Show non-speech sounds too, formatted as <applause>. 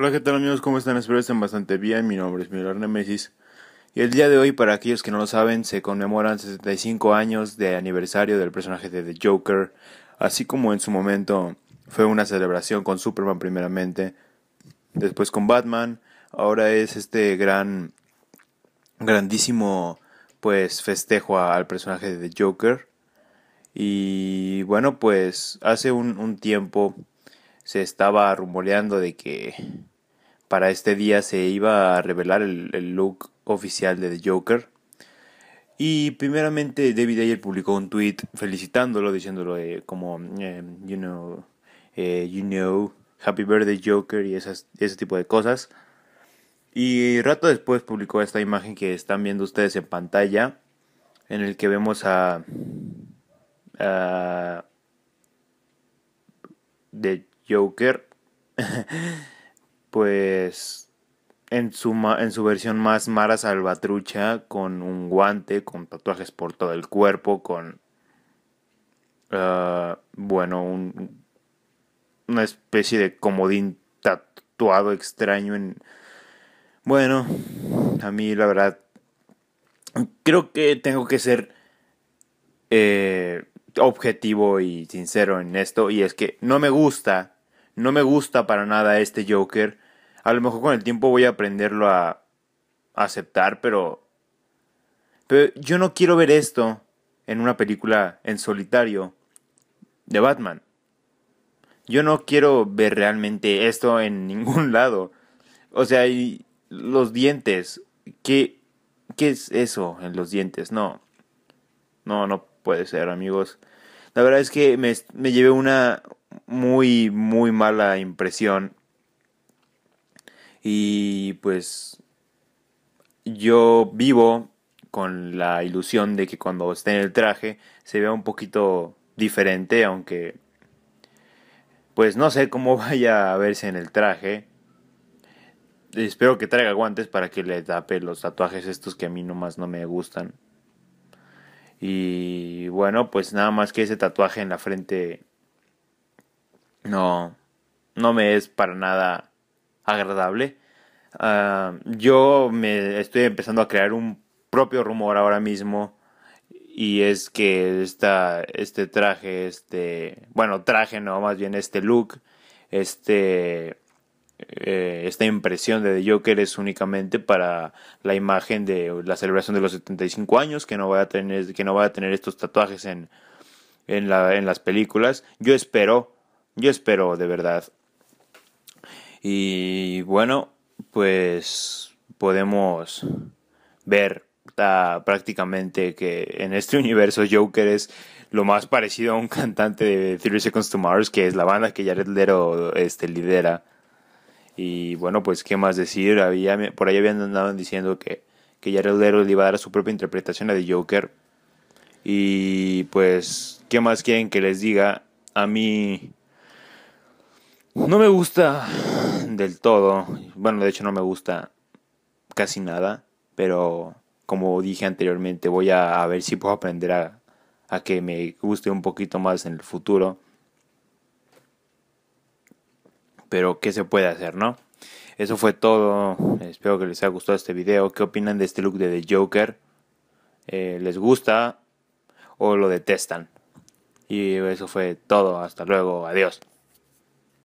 Hola, ¿qué tal amigos? ¿Cómo están? Espero estén bastante bien. Mi nombre es Miguel Nemesis. Y el día de hoy, para aquellos que no lo saben, se conmemoran 65 años de aniversario del personaje de The Joker, así como en su momento fue una celebración con Superman primeramente, después con Batman, ahora es este gran, grandísimo, pues festejo al personaje de The Joker. Y bueno, pues hace un, un tiempo se estaba rumoreando de que para este día se iba a revelar el, look oficial de The Joker. Y primeramente David Ayer publicó un tweet felicitándolo, diciéndolo eh, como, eh, eh, you know, happy birthday Joker y ese tipo de cosas. Y rato después publicó esta imagen que están viendo ustedes en pantalla, en el que vemos a, a The Joker. <laughs> pues en su, en su versión más Mara Salvatrucha, con un guante, con tatuajes por todo el cuerpo, con, ah, bueno, un, una especie de comodín tatuado extraño en... Bueno, a mí la verdad, creo que tengo que ser eh, objetivo y sincero en esto, y es que no me gusta no me gusta para nada este Joker. A lo mejor con el tiempo voy a aprenderlo a aceptar, pero... Pero yo no quiero ver esto en una película en solitario de Batman. Yo no quiero ver realmente esto en <laughs> ningún lado. O sea, y los dientes. ¿Qué, ¿Qué es eso en los dientes? No. No, no puede ser, amigos. La verdad es que me, llevé una muy, muy mala impresión. Y pues yo vivo con la ilusión de que cuando esté en el traje se vea un poquito diferente, aunque pues no sé cómo <laughs> vaya a verse en el traje. Espero que traiga guantes para que le tape los tatuajes estos que a mí nomás no me gustan. Y bueno, pues nada más que ese tatuaje en la frente no, no me es para nada agradable. Ah, yo me estoy empezando a crear un propio rumor ahora mismo y es que esta, este traje, este, bueno, traje no, más bien este look, este eh, esta impresión de Joker es únicamente para la imagen de la celebración de los 75 años, que no va a tener, que no va a tener estos tatuajes en, en, las películas. Yo espero, yo espero de verdad. Y bueno, pues podemos ver ah, prácticamente que en este universo Joker es lo más parecido a un cantante de Three Seconds to Mars, que es la banda que Jared Leto este, lidera. Y bueno, pues qué más decir, había, por ahí habían andado diciendo que, que Jared Leto le iba a dar su propia interpretación a The Joker. Y pues, ¿qué más quieren que les diga? A mí no me gusta del todo, bueno, de hecho no me gusta casi nada, pero como dije anteriormente, voy a, a ver si puedo aprender a, a que me guste un poquito más en el futuro pero qué se puede hacer, ¿no? Eso fue todo. Espero que les haya gustado este video. ¿Qué opinan de este look de The Joker? Eh, ¿Les gusta o lo detestan? Y eso fue todo. Hasta luego. Adiós.